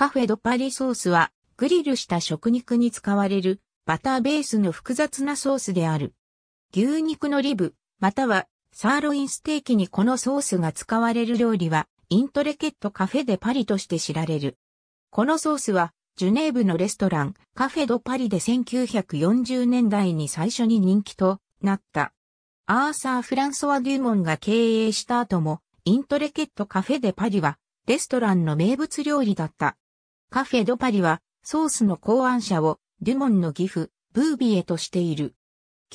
カフェドパリソースは、グリルした食肉に使われる、バターベースの複雑なソースである。牛肉のリブ、または、サーロインステーキにこのソースが使われる料理は、イントレケットカフェでパリとして知られる。このソースは、ジュネーブのレストラン、カフェドパリで1940年代に最初に人気となった。アーサー・フランソワ・デューモンが経営した後も、イントレケットカフェデパリは、レストランの名物料理だった。カフェドパリは、ソースの考案者を、デュモンの義父、ブービエとしている。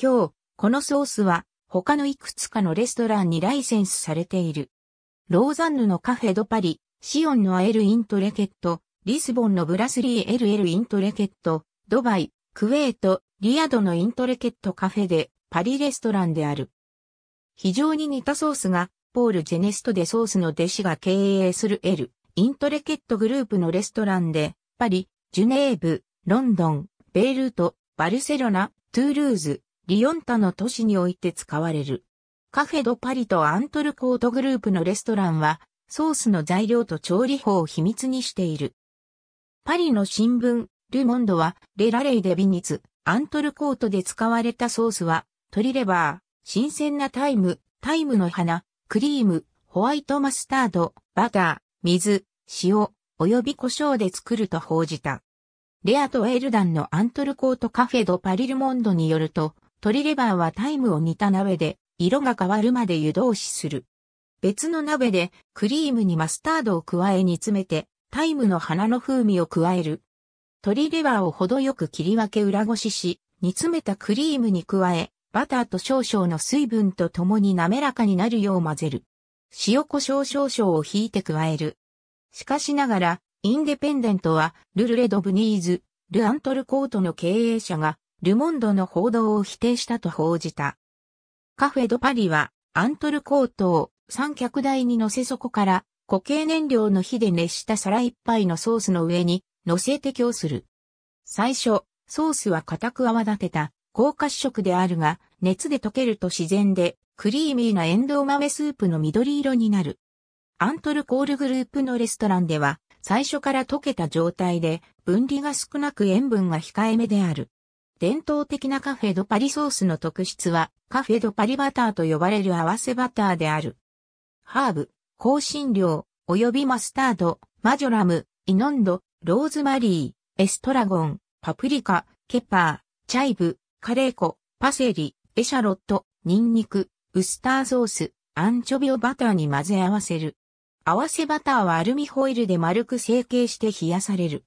今日、このソースは、他のいくつかのレストランにライセンスされている。ローザンヌのカフェドパリ、シオンのアエルイントレケット、リスボンのブラスリーエルエルイントレケット、ドバイ、クウェート、リアドのイントレケットカフェで、パリレストランである。非常に似たソースが、ポール・ジェネストでソースの弟子が経営するエル。イントレケットグループのレストランで、パリ、ジュネーブ、ロンドン、ベイルート、バルセロナ、トゥールーズ、リヨンタの都市において使われる。カフェドパリとアントルコートグループのレストランは、ソースの材料と調理法を秘密にしている。パリの新聞、ルモンドは、レラレイでビニツ、アントルコートで使われたソースは、トリレバー、新鮮なタイム、タイムの花、クリーム、ホワイトマスタード、バター、水、塩、及び胡椒で作ると報じた。レアとエルダンのアントルコートカフェドパリルモンドによると、鶏レバーはタイムを煮た鍋で、色が変わるまで湯通しする。別の鍋で、クリームにマスタードを加え煮詰めて、タイムの花の風味を加える。鶏レバーを程よく切り分け裏ごしし、煮詰めたクリームに加え、バターと少々の水分と共に滑らかになるよう混ぜる。塩胡椒少々を引いて加える。しかしながら、インデペンデントは、ルルレド・ブニーズ、ルアントルコートの経営者が、ルモンドの報道を否定したと報じた。カフェ・ド・パリは、アントルコートを三脚台に乗せそこから、固形燃料の火で熱した皿一杯のソースの上に乗せて供する。最初、ソースは固く泡立てた、高褐色であるが、熱で溶けると自然でクリーミーなエンドウ豆スープの緑色になる。アントルコールグループのレストランでは、最初から溶けた状態で、分離が少なく塩分が控えめである。伝統的なカフェドパリソースの特質は、カフェドパリバターと呼ばれる合わせバターである。ハーブ、香辛料、およびマスタード、マジョラム、イノンド、ローズマリー、エストラゴン、パプリカ、ケパー、チャイブ、カレー粉、パセリ、エシャロット、ニンニク、ウスターソース、アンチョビをバターに混ぜ合わせる。合わせバターはアルミホイルで丸く成形して冷やされる。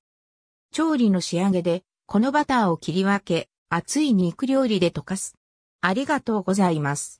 調理の仕上げで、このバターを切り分け、熱い肉料理で溶かす。ありがとうございます。